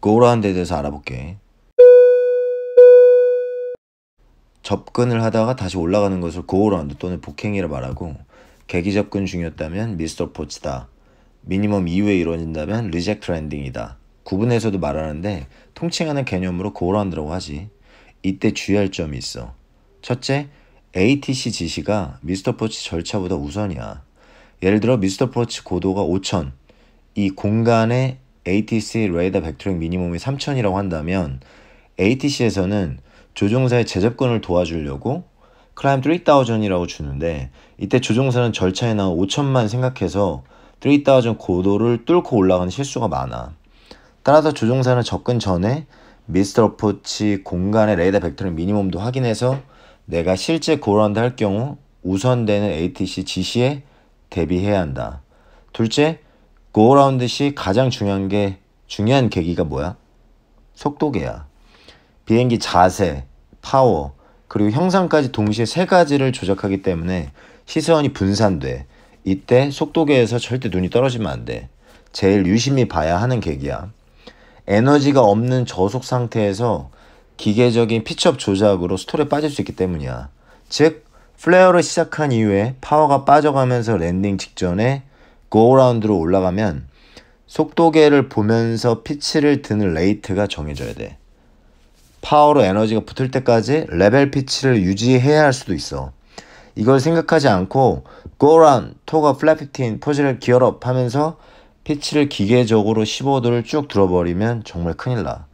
고라운드에 대해서 알아볼게. 접근을 하다가 다시 올라가는 것을 고라운드 또는 복행이라 말하고 계기 접근 중이었다면 미스터 포츠다 미니멈 이후에 이루어진다면 리젝트 랜딩이다. 구분해서도 말하는데 통칭하는 개념으로 고라운드라고 하지. 이때 주의할 점이 있어. 첫째, ATC 지시가 미스터 포츠 절차보다 우선이야. 예를 들어 미스터 포츠 고도가 5000, 이 공간의 ATC 레이더 벡터링 미니멈이 3천이라고 한다면 ATC에서는 조종사의 제접근을 도와주려고 클라임 3000이라고 주는데 이때 조종사는 절차에 나온 5천만 생각해서 3000 고도를 뚫고 올라가는 실수가 많아. 따라서 조종사는 접근 전에 미스터 어포치 공간의 레이더 벡터링 미니멈도 확인해서 내가 실제 고란다 할 경우 우선되는 ATC 지시에 대비해야 한다. 둘째, 고라운드 시 가장 중요한 게 중요한 계기가 뭐야? 속도계야. 비행기 자세, 파워, 그리고 형상까지 동시에 세 가지를 조작하기 때문에 시선이 분산돼. 이때 속도계에서 절대 눈이 떨어지면 안 돼. 제일 유심히 봐야 하는 계기야. 에너지가 없는 저속 상태에서 기계적인 피치업 조작으로 스톨에 빠질 수 있기 때문이야. 즉, 플레어를 시작한 이후에 파워가 빠져가면서 랜딩 직전에 고라운드로 올라가면 속도계를 보면서 피치를 드는 레이트가 정해져야 돼. 파워로 에너지가 붙을 때까지 레벨 피치를 유지해야 할 수도 있어. 이걸 생각하지 않고 고라운 토가 플래피틴 포즈를 기어업 하면서 피치를 기계적으로 15도를 쭉 들어버리면 정말 큰일 나.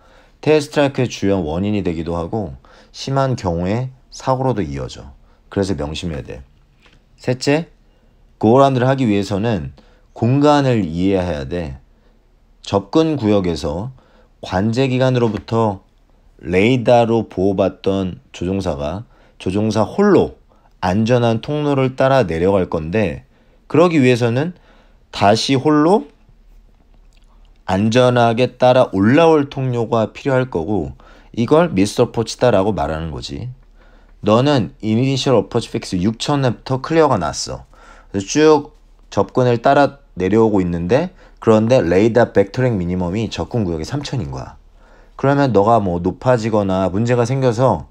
테스트라이크의 주요 원인이 되기도 하고 심한 경우에 사고로도 이어져. 그래서 명심해야 돼. 셋째, 고라운드를 하기 위해서는 공간을 이해해야 돼. 접근 구역에서 관제 기관으로부터 레이더로 보호받던 조종사가 조종사 홀로 안전한 통로를 따라 내려갈 건데 그러기 위해서는 다시 홀로 안전하게 따라 올라올 통로가 필요할 거고 이걸 미스터 포치다라고 말하는 거지. 너는 이니셜 어퍼치 픽스 6 0 0 0 램부터 클리어가 났어. 그래서 쭉 접근을 따라 내려오고 있는데 그런데 레이더 벡터링 미니멈이 접근 구역이 3000인 거야. 그러면 너가 뭐 높아지거나 문제가 생겨서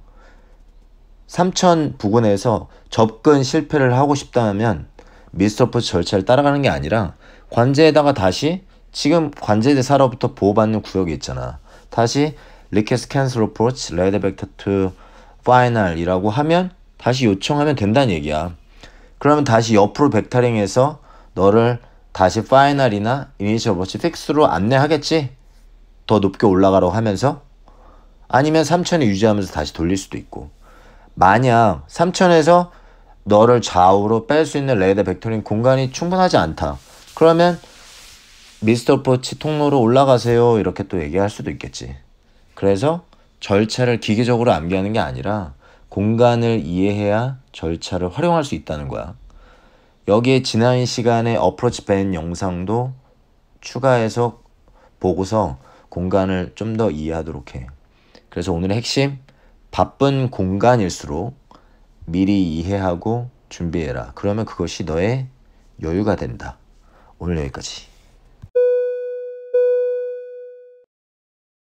3000 부근에서 접근 실패를 하고 싶다면 미스터포츠 절차를 따라가는 게 아니라 관제에다가 다시 지금 관제대 사로부터 보호받는 구역이 있잖아. 다시 리퀘스트 캔슬 로프로치 레이더 벡터투 파이널이라고 하면 다시 요청하면 된다는 얘기야. 그러면 다시 옆으로 벡터링해서 너를 다시 파이널이나 이니셜 버치 픽스로 안내하겠지. 더 높게 올라가라고 하면서 아니면 3천에 유지하면서 다시 돌릴 수도 있고 만약 3천에서 너를 좌우로 뺄 수 있는 레이더 벡터링 공간이 충분하지 않다. 그러면 미스터 포치 통로로 올라가세요. 이렇게 또 얘기할 수도 있겠지. 그래서 절차를 기계적으로 암기하는 게 아니라 공간을 이해해야 절차를 활용할 수 있다는 거야. 여기에 지난 시간에 어프로치 밴 영상도 추가해서 보고서 공간을 좀 더 이해하도록 해. 그래서 오늘의 핵심 바쁜 공간일수록 미리 이해하고 준비해라. 그러면 그것이 너의 여유가 된다. 오늘 여기까지.